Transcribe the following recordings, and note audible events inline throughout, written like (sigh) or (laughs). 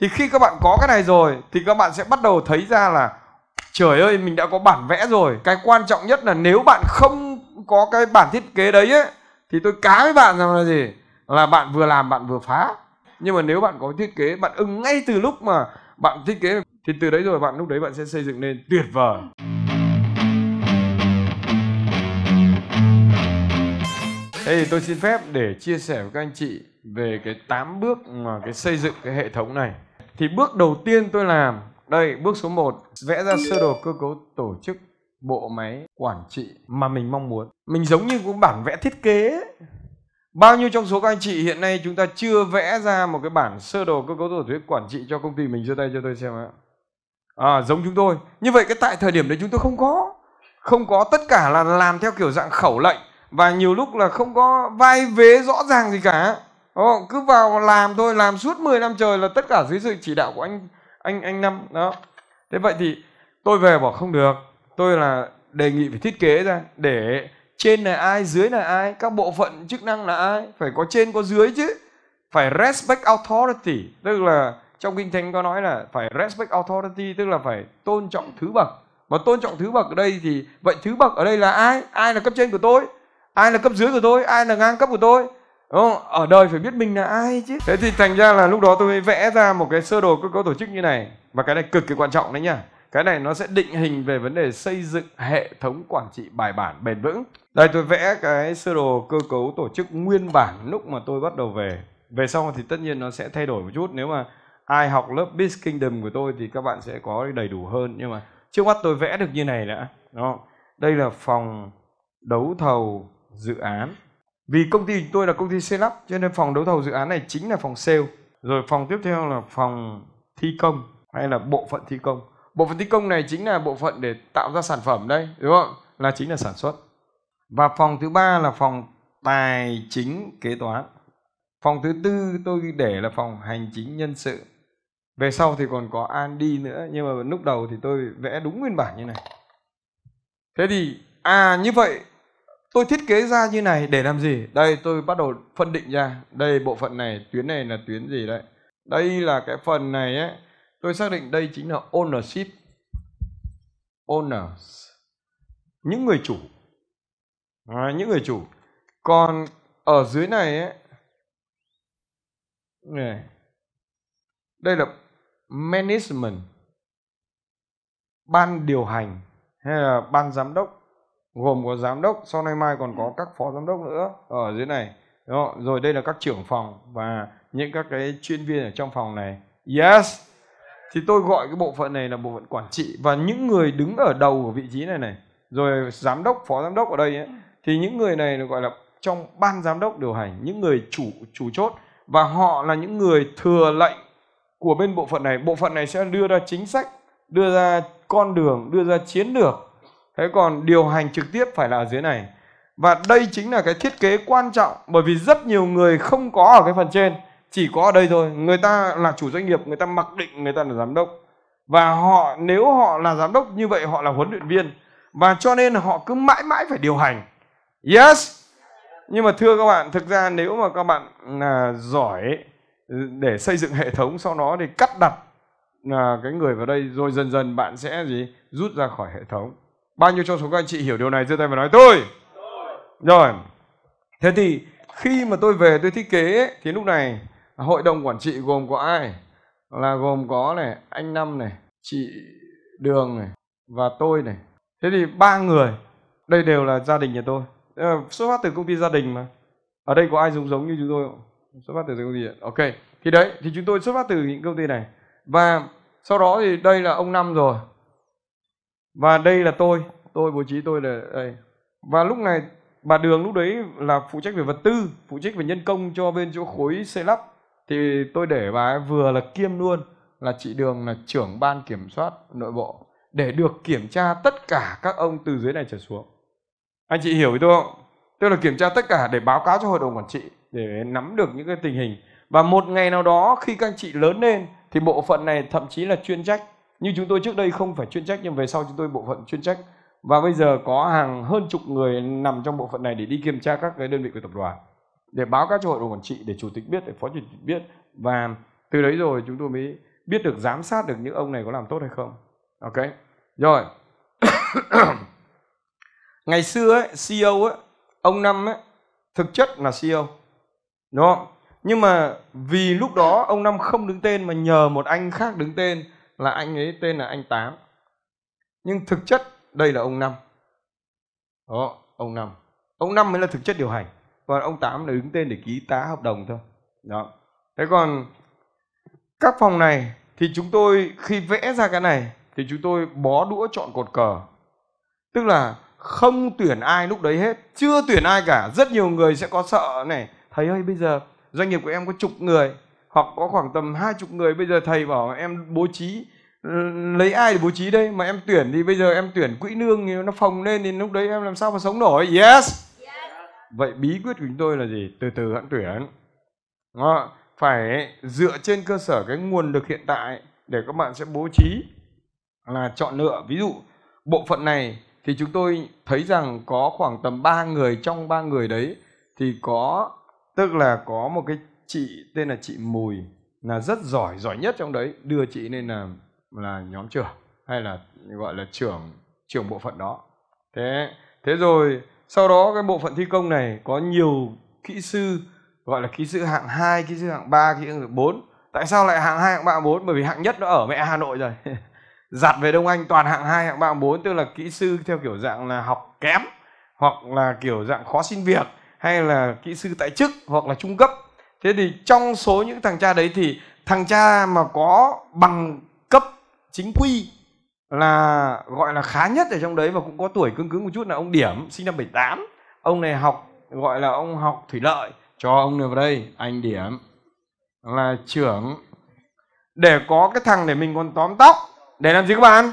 thì khi các bạn có cái này rồi thì các bạn sẽ bắt đầu thấy ra là trời ơi mình đã có bản vẽ rồi cái quan trọng nhất là nếu bạn không có cái bản thiết kế đấy ấy, thì tôi cá với bạn rằng là gì là bạn vừa làm bạn vừa phá nhưng mà nếu bạn có thiết kế bạn ưng ngay từ lúc mà bạn thiết kế thì từ đấy rồi bạn lúc đấy bạn sẽ xây dựng nên tuyệt vời Đây thì tôi xin phép để chia sẻ với các anh chị về cái 8 bước mà cái xây dựng cái hệ thống này thì bước đầu tiên tôi làm đây bước số 1 vẽ ra sơ đồ cơ cấu tổ chức bộ máy quản trị mà mình mong muốn mình giống như cũng bản vẽ thiết kế bao nhiêu trong số các anh chị hiện nay chúng ta chưa vẽ ra một cái bản sơ đồ cơ cấu tổ chức quản trị cho công ty mình giơ tay cho tôi xem ạ à, giống chúng tôi như vậy cái tại thời điểm đấy chúng tôi không có không có tất cả là làm theo kiểu dạng khẩu lệnh và nhiều lúc là không có vai vế rõ ràng gì cả đó, cứ vào làm thôi làm suốt 10 năm trời là tất cả dưới sự chỉ đạo của anh anh anh năm đó thế vậy thì tôi về bảo không được tôi là đề nghị phải thiết kế ra để trên là ai dưới là ai các bộ phận chức năng là ai phải có trên có dưới chứ phải respect authority tức là trong kinh thánh có nói là phải respect authority tức là phải tôn trọng thứ bậc mà tôn trọng thứ bậc ở đây thì vậy thứ bậc ở đây là ai ai là cấp trên của tôi ai là cấp dưới của tôi ai là ngang cấp của tôi Đúng không? Ở đời phải biết mình là ai chứ. Thế thì thành ra là lúc đó tôi vẽ ra một cái sơ đồ cơ cấu tổ chức như này. Và cái này cực kỳ quan trọng đấy nhá. Cái này nó sẽ định hình về vấn đề xây dựng hệ thống quản trị bài bản bền vững. Đây tôi vẽ cái sơ đồ cơ cấu tổ chức nguyên bản lúc mà tôi bắt đầu về. Về sau thì tất nhiên nó sẽ thay đổi một chút. Nếu mà ai học lớp Biz Kingdom của tôi thì các bạn sẽ có đầy đủ hơn. Nhưng mà trước mắt tôi vẽ được như này đã. Đó. Đây là phòng đấu thầu dự án vì công ty tôi là công ty xây lắp cho nên phòng đấu thầu dự án này chính là phòng sale. Rồi phòng tiếp theo là phòng thi công hay là bộ phận thi công. Bộ phận thi công này chính là bộ phận để tạo ra sản phẩm đây, đúng không? Là chính là sản xuất. Và phòng thứ ba là phòng tài chính kế toán. Phòng thứ tư tôi để là phòng hành chính nhân sự. Về sau thì còn có an đi nữa nhưng mà lúc đầu thì tôi vẽ đúng nguyên bản như này. Thế thì à như vậy tôi thiết kế ra như này để làm gì đây tôi bắt đầu phân định ra đây bộ phận này tuyến này là tuyến gì đấy đây là cái phần này ấy tôi xác định đây chính là ownership owners những người chủ à, những người chủ còn ở dưới này ấy này đây là management ban điều hành hay là ban giám đốc gồm có giám đốc sau nay mai còn có ừ. các phó giám đốc nữa ở dưới này Đó. rồi đây là các trưởng phòng và những các cái chuyên viên ở trong phòng này yes thì tôi gọi cái bộ phận này là bộ phận quản trị và những người đứng ở đầu của vị trí này này rồi giám đốc phó giám đốc ở đây ấy, thì những người này được gọi là trong ban giám đốc điều hành những người chủ chủ chốt và họ là những người thừa lệnh của bên bộ phận này bộ phận này sẽ đưa ra chính sách đưa ra con đường đưa ra chiến lược thế còn điều hành trực tiếp phải là ở dưới này và đây chính là cái thiết kế quan trọng bởi vì rất nhiều người không có ở cái phần trên chỉ có ở đây thôi người ta là chủ doanh nghiệp người ta mặc định người ta là giám đốc và họ nếu họ là giám đốc như vậy họ là huấn luyện viên và cho nên họ cứ mãi mãi phải điều hành yes nhưng mà thưa các bạn thực ra nếu mà các bạn là giỏi để xây dựng hệ thống sau đó thì cắt đặt à, cái người vào đây rồi dần dần bạn sẽ gì rút ra khỏi hệ thống Bao nhiêu trong số các anh chị hiểu điều này giơ tay và nói tôi. Rồi. Thế thì khi mà tôi về tôi thiết kế ấy, thì lúc này hội đồng quản trị gồm có ai? Là gồm có này, anh Năm này, chị Đường này và tôi này. Thế thì ba người, đây đều là gia đình nhà tôi. Xuất phát từ công ty gia đình mà. Ở đây có ai giống giống như chúng tôi không? Xuất phát từ công ty. Ok. Thì đấy, thì chúng tôi xuất phát từ những công ty này. Và sau đó thì đây là ông Năm rồi và đây là tôi tôi bố trí tôi là đây và lúc này bà đường lúc đấy là phụ trách về vật tư phụ trách về nhân công cho bên chỗ khối xây lắp thì tôi để bà ấy vừa là kiêm luôn là chị đường là trưởng ban kiểm soát nội bộ để được kiểm tra tất cả các ông từ dưới này trở xuống anh chị hiểu với tôi không tức là kiểm tra tất cả để báo cáo cho hội đồng quản trị để nắm được những cái tình hình và một ngày nào đó khi các anh chị lớn lên thì bộ phận này thậm chí là chuyên trách như chúng tôi trước đây không phải chuyên trách nhưng về sau chúng tôi bộ phận chuyên trách và bây giờ có hàng hơn chục người nằm trong bộ phận này để đi kiểm tra các cái đơn vị của tập đoàn để báo các cho hội đồng quản trị để chủ tịch biết để phó chủ tịch biết và từ đấy rồi chúng tôi mới biết được giám sát được những ông này có làm tốt hay không ok rồi (coughs) ngày xưa ấy, CEO ấy, ông năm ấy, thực chất là CEO đúng không nhưng mà vì lúc đó ông năm không đứng tên mà nhờ một anh khác đứng tên là anh ấy tên là anh Tám. Nhưng thực chất đây là ông Năm. Đó, ông Năm. Ông Năm mới là thực chất điều hành. Còn ông Tám là đứng tên để ký tá hợp đồng thôi. Đó. Thế còn các phòng này thì chúng tôi khi vẽ ra cái này thì chúng tôi bó đũa chọn cột cờ. Tức là không tuyển ai lúc đấy hết, chưa tuyển ai cả. Rất nhiều người sẽ có sợ này, thấy ơi bây giờ doanh nghiệp của em có chục người hoặc có khoảng tầm hai chục người bây giờ thầy bảo em bố trí ừ, lấy ai để bố trí đây mà em tuyển thì bây giờ em tuyển quỹ nương thì nó phồng lên thì lúc đấy em làm sao mà sống nổi yes vậy bí quyết của chúng tôi là gì từ từ hãng tuyển Đó. phải dựa trên cơ sở cái nguồn lực hiện tại để các bạn sẽ bố trí là chọn lựa ví dụ bộ phận này thì chúng tôi thấy rằng có khoảng tầm 3 người trong ba người đấy thì có tức là có một cái chị tên là chị Mùi là rất giỏi, giỏi nhất trong đấy, đưa chị lên là là nhóm trưởng hay là gọi là trưởng trưởng bộ phận đó. Thế thế rồi sau đó cái bộ phận thi công này có nhiều kỹ sư gọi là kỹ sư hạng 2, kỹ sư hạng 3, kỹ sư hạng 4. Tại sao lại hạng 2, hạng 3, hạng 4? Bởi vì hạng nhất nó ở mẹ Hà Nội rồi. (laughs) Giặt về Đông Anh toàn hạng 2, hạng 3, hạng 4 tức là kỹ sư theo kiểu dạng là học kém hoặc là kiểu dạng khó xin việc hay là kỹ sư tại chức hoặc là trung cấp thế thì trong số những thằng cha đấy thì thằng cha mà có bằng cấp chính quy là gọi là khá nhất ở trong đấy và cũng có tuổi cứng cứng một chút là ông Điểm sinh năm 78 ông này học gọi là ông học thủy lợi cho ông này vào đây anh Điểm là trưởng để có cái thằng để mình còn tóm tóc để làm gì các bạn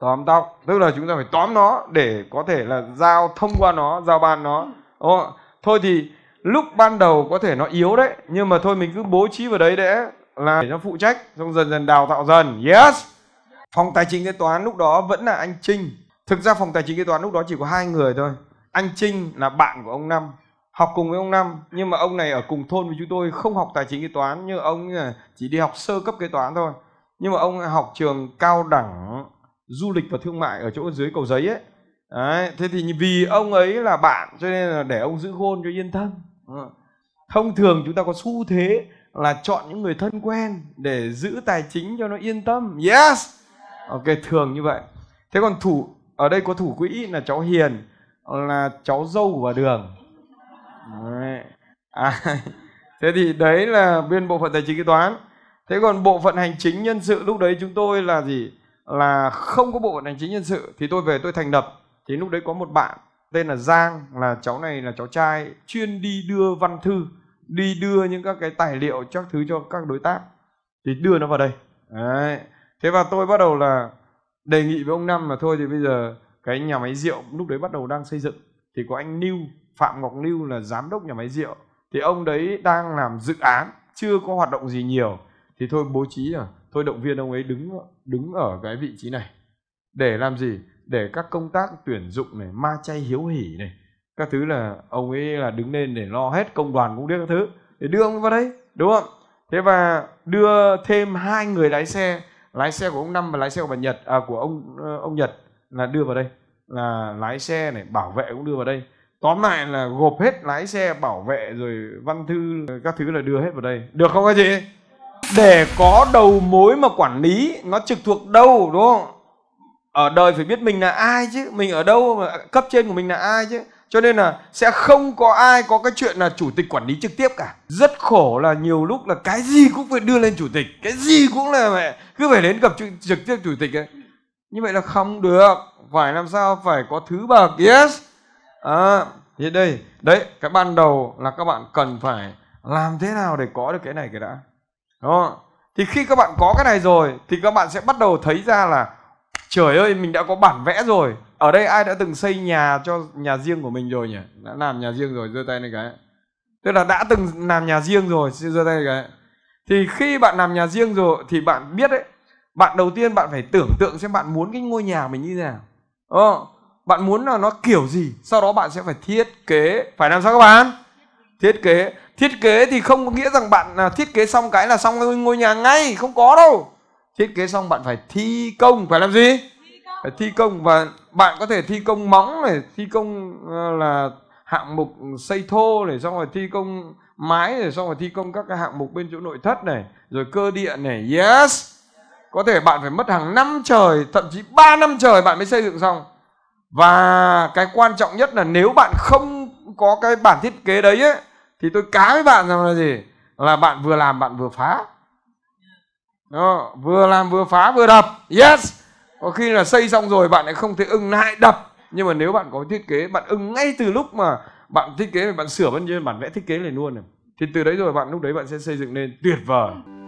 tóm tóc tức là chúng ta phải tóm nó để có thể là giao thông qua nó giao ban nó Đúng không? thôi thì lúc ban đầu có thể nó yếu đấy nhưng mà thôi mình cứ bố trí vào đấy để là để nó phụ trách xong dần dần đào tạo dần yes phòng tài chính kế toán lúc đó vẫn là anh trinh thực ra phòng tài chính kế toán lúc đó chỉ có hai người thôi anh trinh là bạn của ông năm học cùng với ông năm nhưng mà ông này ở cùng thôn với chúng tôi không học tài chính kế toán nhưng ông chỉ đi học sơ cấp kế toán thôi nhưng mà ông học trường cao đẳng du lịch và thương mại ở chỗ dưới cầu giấy ấy Đấy, thế thì vì ông ấy là bạn cho nên là để ông giữ gôn cho yên tâm Ờ. thông thường chúng ta có xu thế là chọn những người thân quen để giữ tài chính cho nó yên tâm yes ok thường như vậy thế còn thủ ở đây có thủ quỹ là cháu hiền là cháu dâu của bà đường đấy. à, (laughs) thế thì đấy là bên bộ phận tài chính kế toán thế còn bộ phận hành chính nhân sự lúc đấy chúng tôi là gì là không có bộ phận hành chính nhân sự thì tôi về tôi thành lập thì lúc đấy có một bạn tên là Giang là cháu này là cháu trai chuyên đi đưa văn thư đi đưa những các cái tài liệu các thứ cho các đối tác thì đưa nó vào đây Đấy. thế và tôi bắt đầu là đề nghị với ông năm là thôi thì bây giờ cái nhà máy rượu lúc đấy bắt đầu đang xây dựng thì có anh Lưu Phạm Ngọc Lưu là giám đốc nhà máy rượu thì ông đấy đang làm dự án chưa có hoạt động gì nhiều thì thôi bố trí là thôi động viên ông ấy đứng đứng ở cái vị trí này để làm gì để các công tác tuyển dụng này ma chay hiếu hỉ này các thứ là ông ấy là đứng lên để lo hết công đoàn cũng biết các thứ để đưa ông vào đấy đúng không thế và đưa thêm hai người lái xe lái xe của ông năm và lái xe của bà nhật à của ông ờ, ông nhật là đưa vào đây là lái xe này bảo vệ cũng đưa vào đây tóm lại là gộp hết lái xe bảo vệ rồi văn thư các thứ là đưa hết vào đây được không các chị để có đầu mối mà quản lý nó trực thuộc đâu đúng không ở đời phải biết mình là ai chứ mình ở đâu mà cấp trên của mình là ai chứ cho nên là sẽ không có ai có cái chuyện là chủ tịch quản lý trực tiếp cả rất khổ là nhiều lúc là cái gì cũng phải đưa lên chủ tịch cái gì cũng là mẹ cứ phải đến gặp trực tiếp chủ tịch ấy như vậy là không được phải làm sao phải có thứ bậc yes à, thì đây đấy cái ban đầu là các bạn cần phải làm thế nào để có được cái này cái đã đó thì khi các bạn có cái này rồi thì các bạn sẽ bắt đầu thấy ra là trời ơi mình đã có bản vẽ rồi ở đây ai đã từng xây nhà cho nhà riêng của mình rồi nhỉ đã làm nhà riêng rồi giơ tay lên cái tức là đã từng làm nhà riêng rồi giơ tay lên cái thì khi bạn làm nhà riêng rồi thì bạn biết đấy bạn đầu tiên bạn phải tưởng tượng xem bạn muốn cái ngôi nhà mình như thế nào ờ, bạn muốn là nó kiểu gì sau đó bạn sẽ phải thiết kế phải làm sao các bạn thiết kế thiết kế thì không có nghĩa rằng bạn à, thiết kế xong cái là xong ngôi nhà ngay không có đâu thiết kế xong bạn phải thi công phải làm gì phải thi công và bạn có thể thi công móng này thi công ờ, là hạng mục xây thô này xong rồi thi công mái này xong rồi thi công các cái hạng mục bên chỗ nội thất này rồi cơ điện này yes có thể bạn phải mất hàng năm trời thậm chí 3 năm trời bạn mới xây dựng xong và cái quan trọng nhất là nếu bạn không có cái bản thiết kế đấy ấy, thì tôi cá với bạn rằng là gì là bạn vừa làm bạn vừa phá đó, vừa làm vừa phá vừa đập yes có khi là xây xong rồi bạn lại không thể ưng lại đập nhưng mà nếu bạn có thiết kế bạn ưng ngay từ lúc mà bạn thiết kế bạn sửa bên trên bản vẽ thiết kế này luôn này thì từ đấy rồi bạn lúc đấy bạn sẽ xây dựng nên tuyệt vời